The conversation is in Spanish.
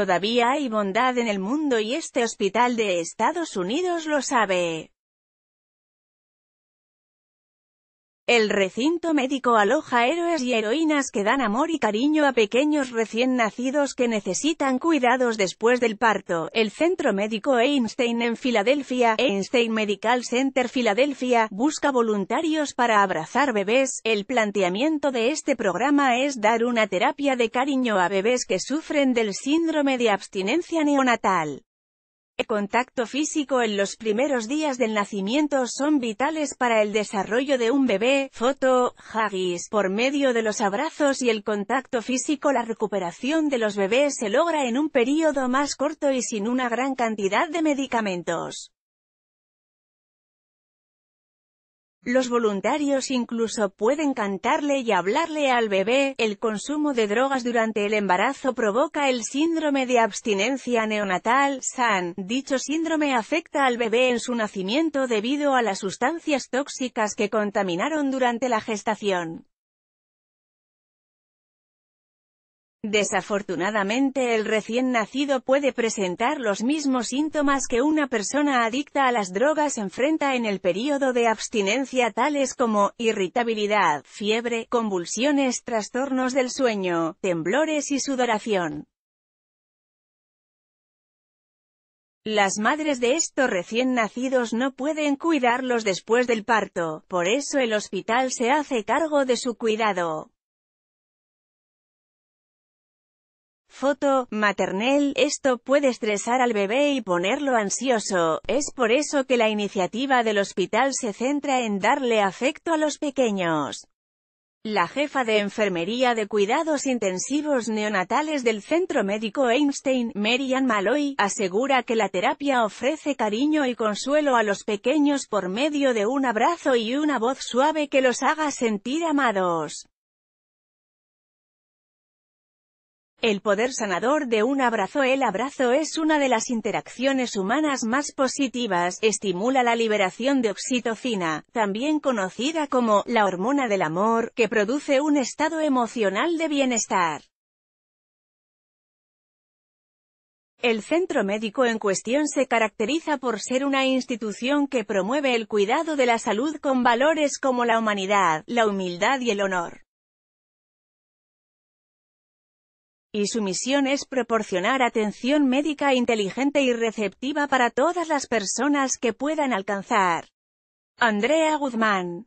Todavía hay bondad en el mundo y este hospital de Estados Unidos lo sabe. El recinto médico aloja héroes y heroínas que dan amor y cariño a pequeños recién nacidos que necesitan cuidados después del parto. El Centro Médico Einstein en Filadelfia, Einstein Medical Center Filadelfia, busca voluntarios para abrazar bebés. El planteamiento de este programa es dar una terapia de cariño a bebés que sufren del síndrome de abstinencia neonatal. El contacto físico en los primeros días del nacimiento son vitales para el desarrollo de un bebé, foto, Haggis. Por medio de los abrazos y el contacto físico la recuperación de los bebés se logra en un periodo más corto y sin una gran cantidad de medicamentos. Los voluntarios incluso pueden cantarle y hablarle al bebé. El consumo de drogas durante el embarazo provoca el síndrome de abstinencia neonatal, SAN. Dicho síndrome afecta al bebé en su nacimiento debido a las sustancias tóxicas que contaminaron durante la gestación. Desafortunadamente el recién nacido puede presentar los mismos síntomas que una persona adicta a las drogas enfrenta en el período de abstinencia tales como, irritabilidad, fiebre, convulsiones, trastornos del sueño, temblores y sudoración. Las madres de estos recién nacidos no pueden cuidarlos después del parto, por eso el hospital se hace cargo de su cuidado. Foto, maternel, esto puede estresar al bebé y ponerlo ansioso, es por eso que la iniciativa del hospital se centra en darle afecto a los pequeños. La jefa de enfermería de cuidados intensivos neonatales del Centro Médico Einstein, Marian Malloy, asegura que la terapia ofrece cariño y consuelo a los pequeños por medio de un abrazo y una voz suave que los haga sentir amados. El poder sanador de un abrazo El abrazo es una de las interacciones humanas más positivas, estimula la liberación de oxitocina, también conocida como la hormona del amor, que produce un estado emocional de bienestar. El centro médico en cuestión se caracteriza por ser una institución que promueve el cuidado de la salud con valores como la humanidad, la humildad y el honor. y su misión es proporcionar atención médica inteligente y receptiva para todas las personas que puedan alcanzar. Andrea Guzmán